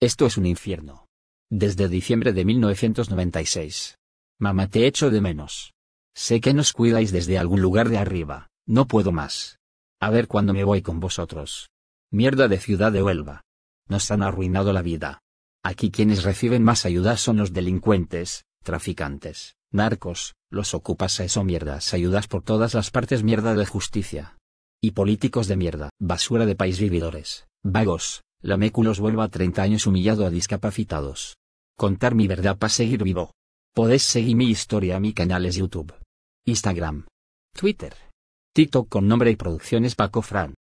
Esto es un infierno. Desde diciembre de 1996. Mamá te echo de menos. Sé que nos cuidáis desde algún lugar de arriba, no puedo más. A ver cuándo me voy con vosotros. Mierda de ciudad de Huelva. Nos han arruinado la vida. Aquí quienes reciben más ayuda son los delincuentes, traficantes, narcos, los ocupas eso mierdas ayudas por todas las partes mierda de justicia. Y políticos de mierda, basura de país vividores, vagos, la Méculos vuelva a 30 años humillado a discapacitados. Contar mi verdad para seguir vivo. Podés seguir mi historia a mi canales YouTube. Instagram. Twitter. TikTok con nombre y producciones Paco Fran.